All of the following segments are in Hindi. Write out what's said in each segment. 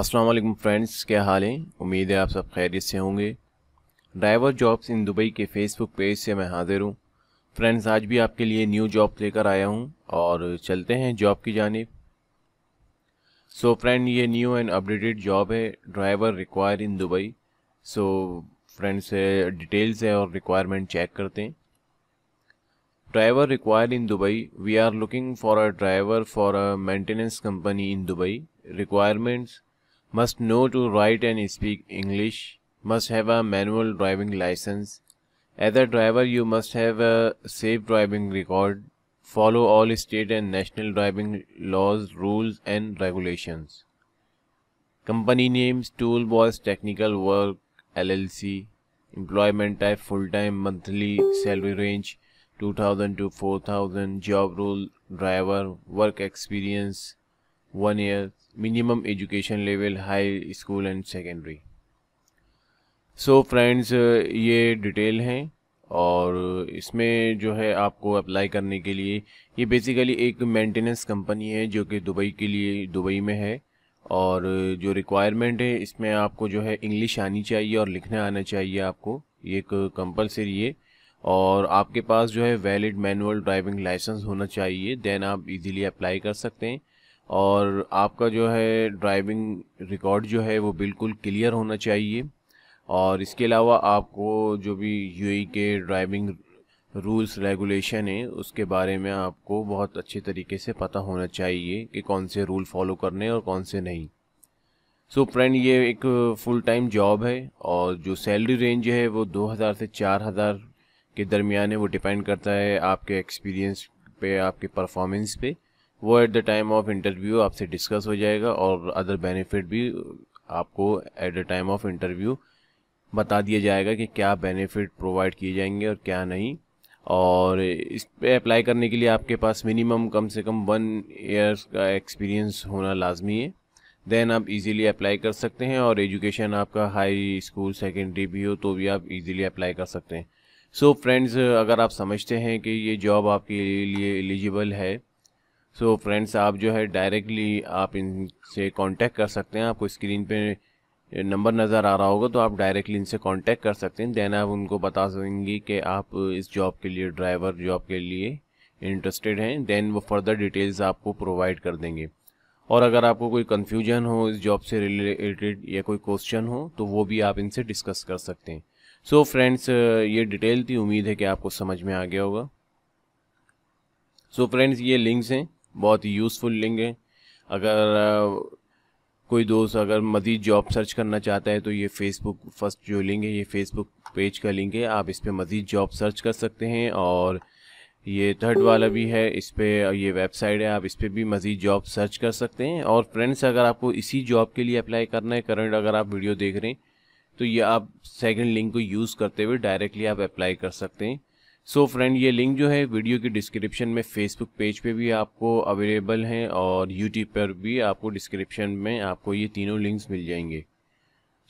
अस्सलाम वालेकुम फ्रेंड्स क्या हाल है उम्मीद है आप सब खैरियत से होंगे ड्राइवर जॉब्स इन दुबई के फेसबुक पेज से मैं हाजिर हूँ फ्रेंड्स आज भी आपके लिए न्यू जॉब लेकर आया हूँ और चलते हैं जॉब की जानब सो फ्रेंड ये न्यू एंड अपडेटेड जॉब है driver require in Dubai so friends details है और रिक्वायरमेंट चेक करते हैं driver require in Dubai we are looking for a driver for a maintenance company in Dubai requirements must know to write and speak English, must have a manual driving license. As a driver, you must have a safe driving record, follow all state and national driving laws, rules and regulations. Company names, toolbox, technical work, LLC, employment type, full-time, monthly, salary range, 2000 to 4000, job role, driver, work experience, one year minimum education level high school and secondary so friends ये डिटेल हैं और इसमें जो है आपको अप्लाई करने के लिए ये बेसिकली एक मेंटेनेंस कंपनी है जो कि दुबई के लिए दुबई में है और जो रिक्वायरमेंट है इसमें आपको जो है इंग्लिश आनी चाहिए और लिखना आना चाहिए आपको ये एक कंपलसरी है और आपके पास जो है वैलिड मैनुअल ड्राइविंग लाइसेंस होना चाहिए देन आप इजीली अप्लाई कर सकते हैं और आपका जो है ड्राइविंग रिकॉर्ड जो है वो बिल्कुल क्लियर होना चाहिए और इसके अलावा आपको जो भी यूएई e के ड्राइविंग रूल्स रेगुलेशन है उसके बारे में आपको बहुत अच्छे तरीके से पता होना चाहिए कि कौन से रूल फॉलो करने और कौन से नहीं सो so फ्रेंड ये एक फुल टाइम जॉब है और जो सैलरी रेंज है वो 2000 से 4000 के दरमियान है वो डिपेंड करता है आपके एक्सपीरियंस पे आपके परफॉर्मेंस पे वो at the time of interview आपसे डिस्कस हो जाएगा और अदर बेनिफिट भी आपको at the time of interview बता दिया जाएगा कि क्या बेनिफिट प्रोवाइड किए जाएंगे और क्या नहीं और इस पर अप्लाई करने के लिए आपके पास मिनिमम कम से कम वन ईयर्स का एक्सपीरियंस होना लाजमी है देन आप इजीली अप्लाई कर सकते हैं और एजुकेशन आपका हाई स्कूल सेकेंडरी भी हो तो भी आप इजीली अप्लाई कर सकते हैं सो so फ्रेंड्स अगर आप समझते हैं कि ये जॉब आपके लिए एलिजिबल है सो so फ्रेंड्स आप जो है डायरेक्टली आप इनसे कांटेक्ट कर सकते हैं आपको स्क्रीन पे नंबर नज़र आ रहा होगा तो आप डायरेक्टली इनसे कांटेक्ट कर सकते हैं देन आप उनको बता सकेंगे कि आप इस जॉब के लिए ड्राइवर जॉब के लिए इंटरेस्टेड हैं देन वो फर्दर डिटेल्स आपको प्रोवाइड कर देंगे और अगर आपको कोई कन्फ्यूजन हो इस जॉब से रिलेटेड या कोई क्वेश्चन हो तो वो भी आप इनसे डिस्कस कर सकते हैं सो so फ्रेंड्स ये डिटेल थी उम्मीद है कि आपको समझ में आ गया होगा सो so फ्रेंड्स ये लिंक्स हैं बहुत ही यूज़फुल लिंक है अगर कोई दोस्त अगर मज़ीद जॉब सर्च करना चाहता है तो ये फेसबुक फर्स्ट जो लिंक है ये फेसबुक पेज का लिंक है आप इस पर मज़ीद जॉब सर्च कर सकते हैं और ये थर्ड वाला भी है इस पर ये वेबसाइट है आप इस पर भी मज़ीद जॉब सर्च कर सकते हैं और फ्रेंड्स अगर आपको इसी जॉब के लिए अप्लाई करना है करंट अगर आप वीडियो देख रहे हैं तो ये आप सेकंड लिंक को यूज़ करते हुए डायरेक्टली आप अप्लाई कर सकते हैं सो so फ्रेंड ये लिंक जो है वीडियो की डिस्क्रिप्शन में फेसबुक पेज पे भी आपको अवेलेबल हैं और यूट्यूब पर भी आपको डिस्क्रिप्शन में आपको ये तीनों लिंक्स मिल जाएंगे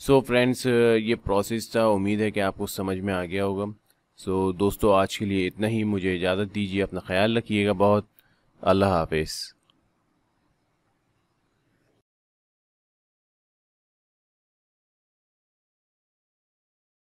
सो so फ्रेंड्स ये प्रोसेस था उम्मीद है कि आपको समझ में आ गया होगा सो so दोस्तों आज के लिए इतना ही मुझे इजाज़त दीजिए अपना ख्याल रखिएगा बहुत अल्लाह हाफिज़